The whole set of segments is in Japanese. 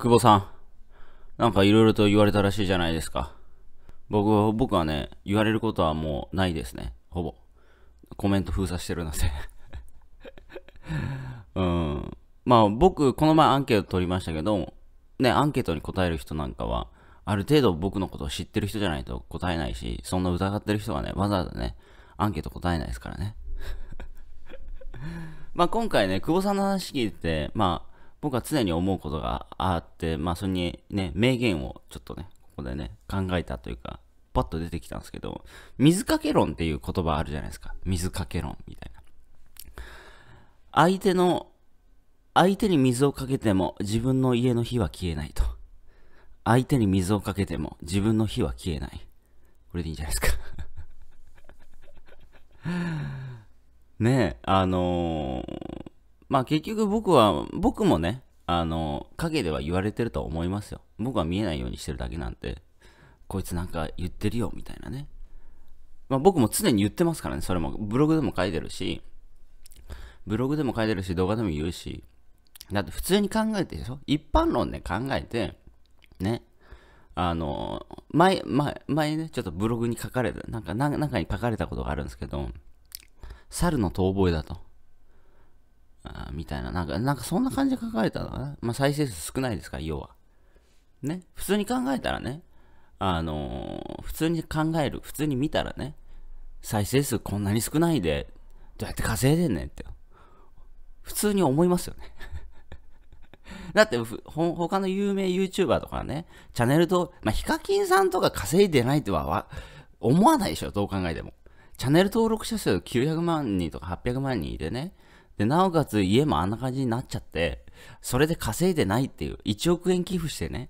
久保さん、なんか色々と言われたらしいじゃないですか。僕、僕はね、言われることはもうないですね。ほぼ。コメント封鎖してるなで。うん。まあ僕、この前アンケート取りましたけど、ね、アンケートに答える人なんかは、ある程度僕のことを知ってる人じゃないと答えないし、そんな疑ってる人がね、わざわざね、アンケート答えないですからね。まあ今回ね、久保さんの話聞いて、まあ僕は常に思うことがあって、まあ、それにね、名言をちょっとね、ここでね、考えたというか、パッと出てきたんですけど、水かけ論っていう言葉あるじゃないですか。水かけ論みたいな。相手の、相手に水をかけても自分の家の火は消えないと。相手に水をかけても自分の火は消えない。これでいいんじゃないですか ねえ、あのーまあ結局僕は、僕もね、あの、影では言われてるとは思いますよ。僕は見えないようにしてるだけなんて、こいつなんか言ってるよ、みたいなね。まあ僕も常に言ってますからね、それも。ブログでも書いてるし、ブログでも書いてるし、動画でも言うし、だって普通に考えてでしょ一般論で考えて、ね。あの、前、前、前ね、ちょっとブログに書かれた、なんか、なんかに書かれたことがあるんですけど、猿の遠吠えだと。あみたいな、なんか、なんかそんな感じで書かれたのかな。まあ、再生数少ないですから、要は。ね。普通に考えたらね、あのー、普通に考える、普通に見たらね、再生数こんなに少ないで、どうやって稼いでんねんって、普通に思いますよね だってほ、他の有名 YouTuber とかね、チャンネル登まあ、ヒカキンさんとか稼いでないとは思わないでしょ、どう考えても。チャンネル登録者数900万人とか800万人でね、で、なおかつ家もあんな感じになっちゃって、それで稼いでないっていう、1億円寄付してね、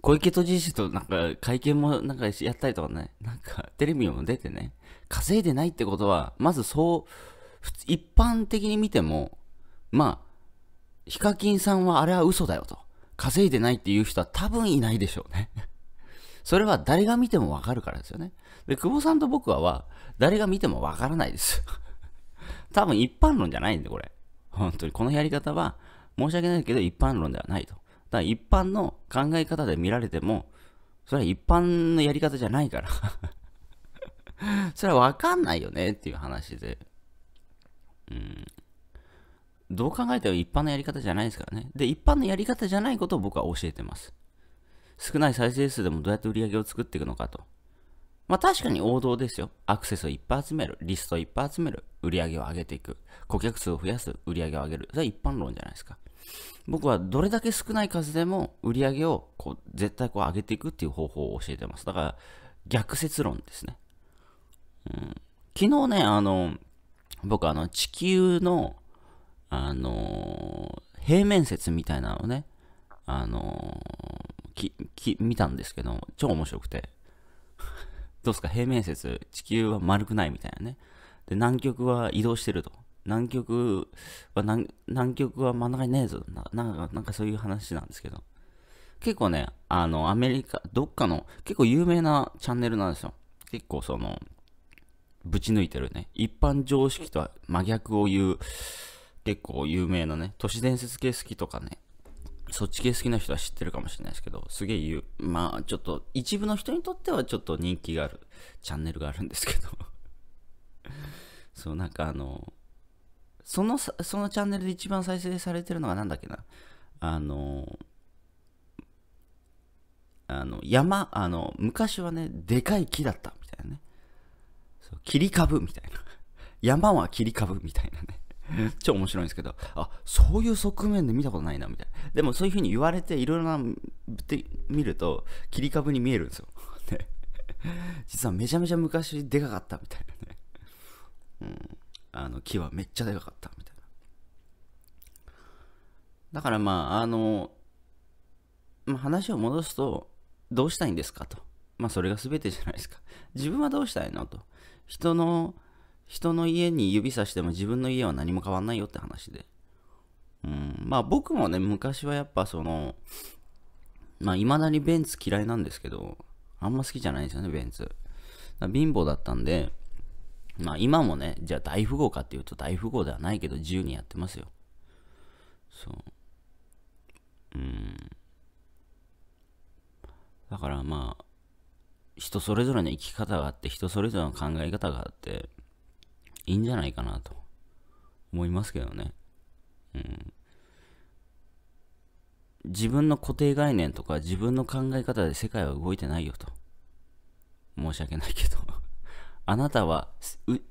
小池都知事となんか会見もなんかやったりとかね、なんかテレビも出てね、稼いでないってことは、まずそう、一般的に見ても、まあ、ヒカキンさんはあれは嘘だよと。稼いでないっていう人は多分いないでしょうね それは誰が見てもわかるからですよね。で、久保さんと僕はは、誰が見てもわからないです多分一般論じゃないんで、これ。本当に。このやり方は、申し訳ないけど一般論ではないと。だから一般の考え方で見られても、それは一般のやり方じゃないから それはわかんないよねっていう話で。うん。どう考えても一般のやり方じゃないですからね。で、一般のやり方じゃないことを僕は教えてます。少ない再生数でもどうやって売り上げを作っていくのかと。まあ確かに王道ですよ。アクセスをいっぱい集める。リストをいっぱい集める。売り上げを上げていく。顧客数を増やす、売り上げを上げる。それは一般論じゃないですか。僕はどれだけ少ない数でも売り上げをこう絶対こう上げていくっていう方法を教えてます。だから逆説論ですね。うん、昨日ね、あの、僕あの地球の、あのー、平面説みたいなのをね、あのー、き、き、見たんですけど、超面白くて。どうすか平面説、地球は丸くないみたいなね。で、南極は移動してると。南極は南、南極は真ん中にねえぞな。なんか、なんかそういう話なんですけど。結構ね、あの、アメリカ、どっかの、結構有名なチャンネルなんですよ。結構その、ぶち抜いてるね。一般常識とは真逆を言う、結構有名なね、都市伝説系好きとかね、そっち系好きな人は知ってるかもしれないですけど、すげえ言う、まあちょっと、一部の人にとってはちょっと人気があるチャンネルがあるんですけど そう、なんかあの、その、そのチャンネルで一番再生されてるのが何だっけな。あの、あの、山、あの、昔はね、でかい木だった、みたいなね。そう、切り株みたいな。山は切り株みたいなね。超面白いんですけど、あ、そういう側面で見たことないな、みたいな。でもそういう風に言われて、いろいろな、って見ると、切り株に見えるんですよ。ね。実はめちゃめちゃ昔でかかった、みたいなね。うん、あの木はめっちゃでかかったみたいなだからまああの、まあ、話を戻すとどうしたいんですかとまあそれが全てじゃないですか自分はどうしたいのと人の人の家に指さしても自分の家は何も変わんないよって話でうんまあ僕もね昔はやっぱそのまあ未だにベンツ嫌いなんですけどあんま好きじゃないんですよねベンツ貧乏だったんでまあ今もね、じゃあ大富豪かっていうと大富豪ではないけど自由にやってますよ。そう。うん。だからまあ、人それぞれの生き方があって、人それぞれの考え方があって、いいんじゃないかなと思いますけどね。うん。自分の固定概念とか自分の考え方で世界は動いてないよと。申し訳ないけどあなたは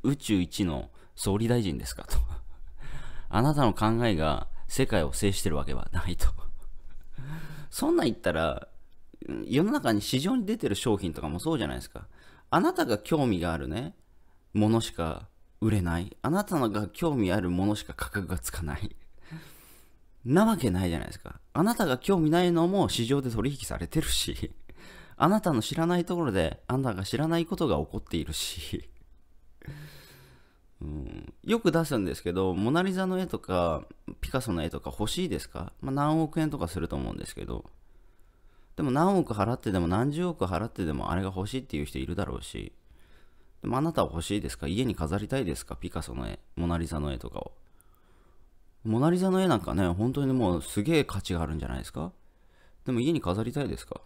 宇宙一の総理大臣ですか と。あなたの考えが世界を制してるわけはないと。そんなん言ったら、世の中に市場に出てる商品とかもそうじゃないですか。あなたが興味があるね、ものしか売れない。あなたが興味あるものしか価格がつかない。なわけないじゃないですか。あなたが興味ないのも市場で取引されてるし。あなたの知らないところで、あなたが知らないことが起こっているし うん、よく出すんですけど、モナリザの絵とか、ピカソの絵とか欲しいですか、まあ、何億円とかすると思うんですけど、でも何億払ってでも何十億払ってでもあれが欲しいっていう人いるだろうし、でもあなたは欲しいですか家に飾りたいですかピカソの絵、モナリザの絵とかを。モナリザの絵なんかね、本当にもうすげえ価値があるんじゃないですかでも家に飾りたいですか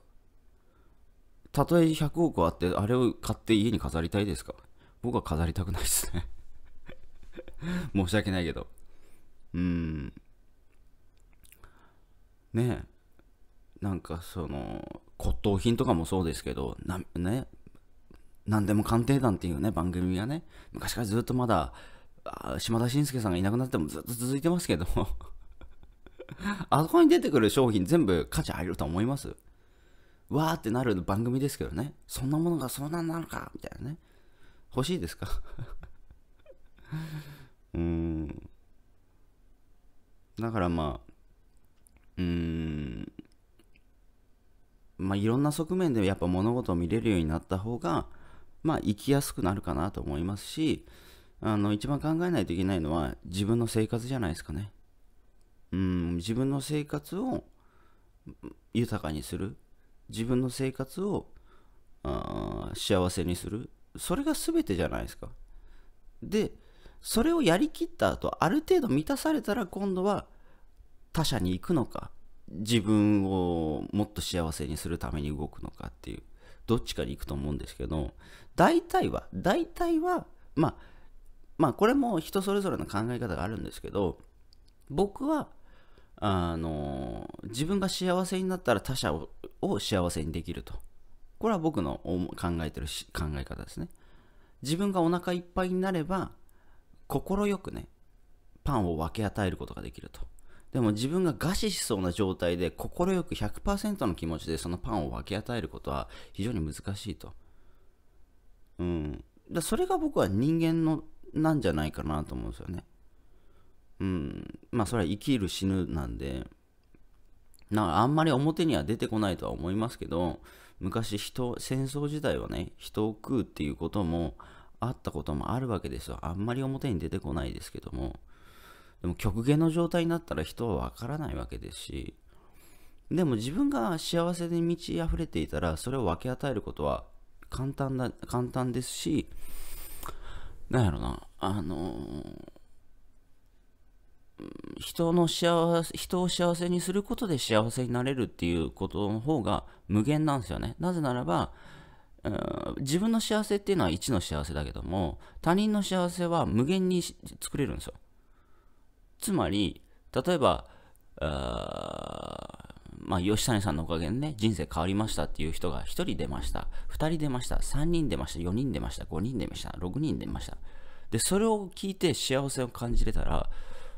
たとえ100億あって、あれを買って家に飾りたいですか僕は飾りたくないですね 申し訳ないけど。うん。ねえ。なんかその、骨董品とかもそうですけど、な、ね。何でも鑑定団っていうね、番組がね、昔からずっとまだ、島田紳介さんがいなくなってもずっと続いてますけど あそこに出てくる商品全部価値入ると思いますわーってなる番組ですけどね。そんなものがそうなんなのかみたいなね。欲しいですか うーん。だからまあ、うーん。まあいろんな側面でやっぱ物事を見れるようになった方が、まあ生きやすくなるかなと思いますし、あの一番考えないといけないのは自分の生活じゃないですかね。うん、自分の生活を豊かにする。自分の生活をあ幸せにするそれが全てじゃないですかでそれをやりきった後ある程度満たされたら今度は他者に行くのか自分をもっと幸せにするために動くのかっていうどっちかに行くと思うんですけど大体は大体はまあまあこれも人それぞれの考え方があるんですけど僕はあの自分が幸せになったら他者をを幸せにできるとこれは僕の考えてる考え方ですね自分がお腹いっぱいになれば快くねパンを分け与えることができるとでも自分が餓死しそうな状態で快く100%の気持ちでそのパンを分け与えることは非常に難しいとうんだそれが僕は人間のなんじゃないかなと思うんですよねうん、まあそれは生きる死ぬなんで、だかあんまり表には出てこないとは思いますけど、昔人、戦争時代はね、人を食うっていうこともあったこともあるわけですよ。あんまり表に出てこないですけども、でも極限の状態になったら人はわからないわけですし、でも自分が幸せに満ち溢れていたら、それを分け与えることは簡単だ、簡単ですし、なんやろな、あのー人の幸せ、人を幸せにすることで幸せになれるっていうことの方が無限なんですよね。なぜならば、自分の幸せっていうのは1の幸せだけども、他人の幸せは無限に作れるんですよ。つまり、例えば、まあ、吉谷さんのおかげでね、人生変わりましたっていう人が1人出ました、2人出ました、3人出ました、4人出ました、5人出ました、6人出ました。で、それを聞いて幸せを感じれたら、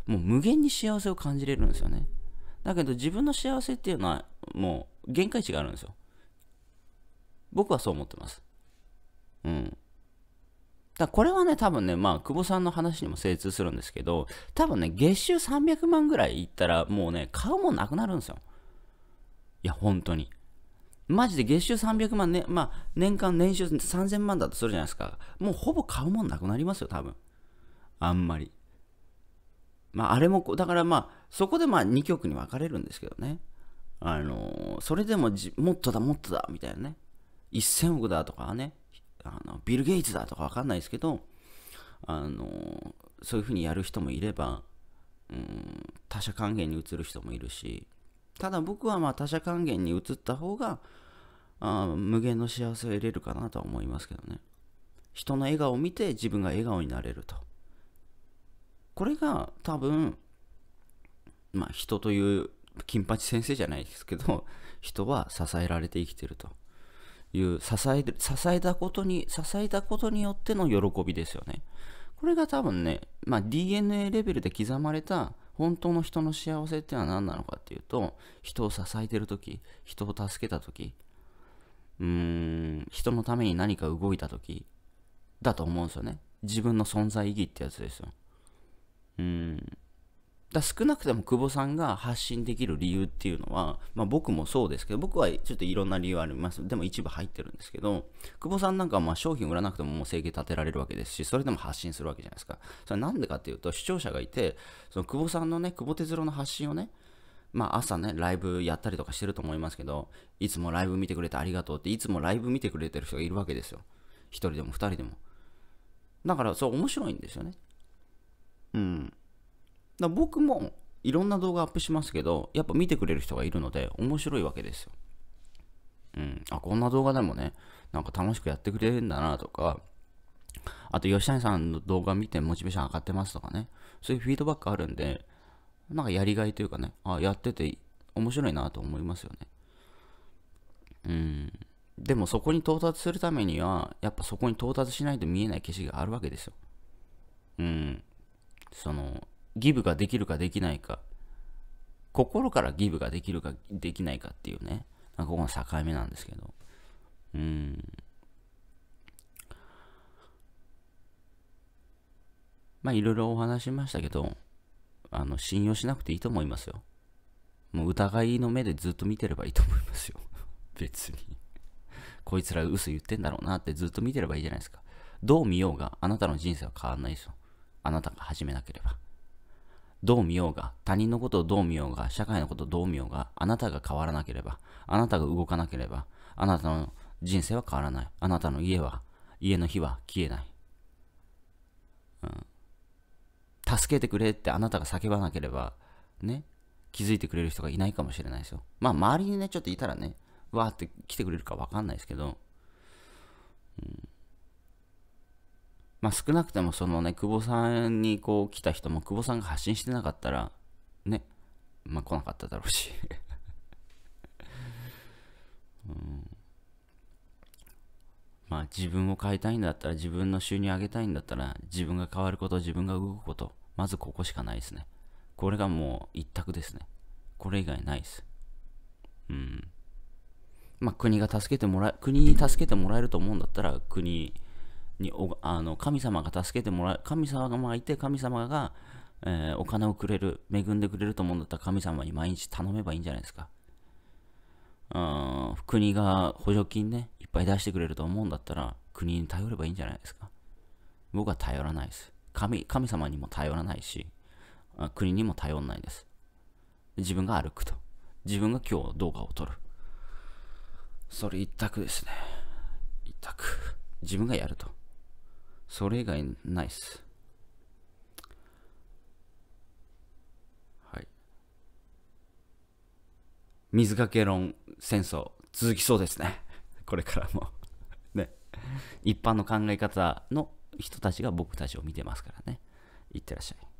もう無限に幸せを感じれるんですよねだけど自分の幸せっていうのはもう限界値があるんですよ僕はそう思ってますうんだこれはね、多分ね、まあ、久保さんの話にも精通するんですけど、多分ね、月収300万ぐらいいったら、もうね、買うもんなくなるんですよ。いや、本当に。マジで月収300万ね、まあ、年間年収3000万だとするじゃないですか。もうほぼ買うもんなくなりますよ、多分。あんまり。まあ、あれも、だからまあ、そこでまあ2曲に分かれるんですけどね。あのー、それでももっとだ、もっとだ、みたいなね。1000億だとかね、あのビル・ゲイツだとか分かんないですけど、あのー、そういうふうにやる人もいれば、うん、他者還元に移る人もいるし、ただ僕はまあ他者還元に移った方が、あ無限の幸せを得れるかなとは思いますけどね。人の笑顔を見て自分が笑顔になれると。これが多分、まあ、人という金八先生じゃないですけど人は支えられて生きてるという支え支えたことに支えたことによっての喜びですよねこれが多分ね、まあ、DNA レベルで刻まれた本当の人の幸せってのは何なのかっていうと人を支えてる時人を助けた時うーん人のために何か動いた時だと思うんですよね自分の存在意義ってやつですようん。だ少なくとも久保さんが発信できる理由っていうのは、まあ、僕もそうですけど僕はちょっといろんな理由ありますでも一部入ってるんですけど久保さんなんかはま商品売らなくてももう生計立てられるわけですしそれでも発信するわけじゃないですかそれなんでかっていうと視聴者がいてその久保さんのね久保哲郎の発信をねまあ朝ね、ライブやったりとかしてると思いますけど、いつもライブ見てくれてありがとうって、いつもライブ見てくれてる人がいるわけですよ。一人でも二人でも。だから、そう面白いんですよね。うん。だ僕もいろんな動画アップしますけど、やっぱ見てくれる人がいるので面白いわけですよ。うん。あ、こんな動画でもね、なんか楽しくやってくれるんだなとか、あと吉谷さんの動画見てモチベーション上がってますとかね、そういうフィードバックあるんで、なんかやりがいというかね、あ、やってて面白いなと思いますよね。うん。でもそこに到達するためには、やっぱそこに到達しないと見えない景色があるわけですよ。うん。そのギブができるかできないか心からギブができるかできないかっていうねここの境目なんですけどうんまあいろいろお話しましたけどあの信用しなくていいと思いますよもう疑いの目でずっと見てればいいと思いますよ 別にこいつら嘘言ってんだろうなってずっと見てればいいじゃないですかどう見ようがあなたの人生は変わんないですよあなたが始めなければ。どう見ようが、他人のことをどう見ようが、社会のことをどう見ようが、あなたが変わらなければ、あなたが動かなければ、あなたの人生は変わらない。あなたの家は、家の火は消えない。うん。助けてくれってあなたが叫ばなければ、ね、気づいてくれる人がいないかもしれないですよ。まあ、周りにね、ちょっといたらね、わーって来てくれるかわかんないですけど、うん。まあ、少なくともそのね、久保さんにこう来た人も、久保さんが発信してなかったら、ね、まあ、来なかっただろうし うん、まあ、自分を変えたいんだったら、自分の収入上げたいんだったら、自分が変わること、自分が動くこと、まずここしかないですね。これがもう一択ですね。これ以外ないです。うん。まあ、国が助けてもらえ、国に助けてもらえると思うんだったら、国、にあの神様が助けてもらう神様がいて神様が、えー、お金をくれる恵んでくれると思うんだったら神様に毎日頼めばいいんじゃないですかあ国が補助金ねいっぱい出してくれると思うんだったら国に頼ればいいんじゃないですか僕は頼らないです神神様にも頼らないし国にも頼らないんです自分が歩くと自分が今日動画を撮るそれ一択ですね一択自分がやるとそれ以外ないっす。はい。水かけ論戦争続きそうですね。これからも ね。一般の考え方の人たちが僕たちを見てますからね。いってらっしゃい。